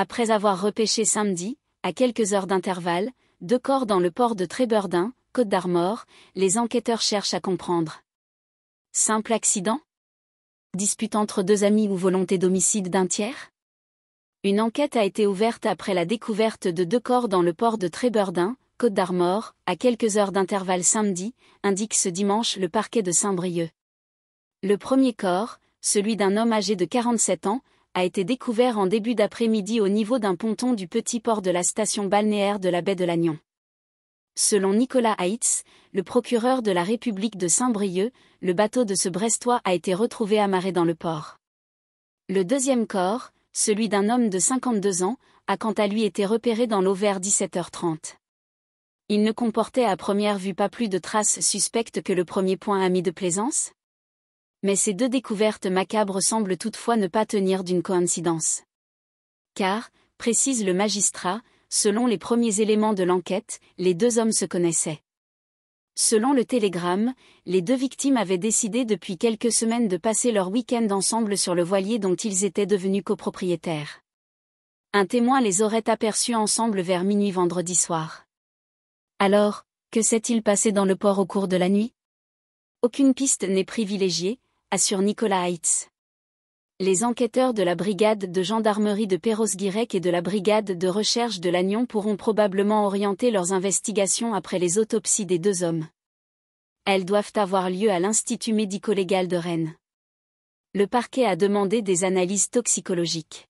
Après avoir repêché samedi, à quelques heures d'intervalle, deux corps dans le port de Tréberdin, Côte d'Armor, les enquêteurs cherchent à comprendre. Simple accident Dispute entre deux amis ou volonté d'homicide d'un tiers Une enquête a été ouverte après la découverte de deux corps dans le port de Tréberdin, Côte d'Armor, à quelques heures d'intervalle samedi, indique ce dimanche le parquet de Saint-Brieuc. Le premier corps, celui d'un homme âgé de 47 ans, a été découvert en début d'après-midi au niveau d'un ponton du petit port de la station balnéaire de la baie de Lannion. Selon Nicolas Haitz, le procureur de la République de Saint-Brieuc, le bateau de ce Brestois a été retrouvé amarré dans le port. Le deuxième corps, celui d'un homme de 52 ans, a quant à lui été repéré dans l'eau vers 17h30. Il ne comportait à première vue pas plus de traces suspectes que le premier point ami de plaisance mais ces deux découvertes macabres semblent toutefois ne pas tenir d'une coïncidence. Car, précise le magistrat, selon les premiers éléments de l'enquête, les deux hommes se connaissaient. Selon le télégramme, les deux victimes avaient décidé depuis quelques semaines de passer leur week-end ensemble sur le voilier dont ils étaient devenus copropriétaires. Un témoin les aurait aperçus ensemble vers minuit vendredi soir. Alors, que s'est-il passé dans le port au cours de la nuit Aucune piste n'est privilégiée, assure Nicolas Heitz. Les enquêteurs de la brigade de gendarmerie de Perros-Guirec et de la brigade de recherche de Lannion pourront probablement orienter leurs investigations après les autopsies des deux hommes. Elles doivent avoir lieu à l'Institut médico-légal de Rennes. Le parquet a demandé des analyses toxicologiques.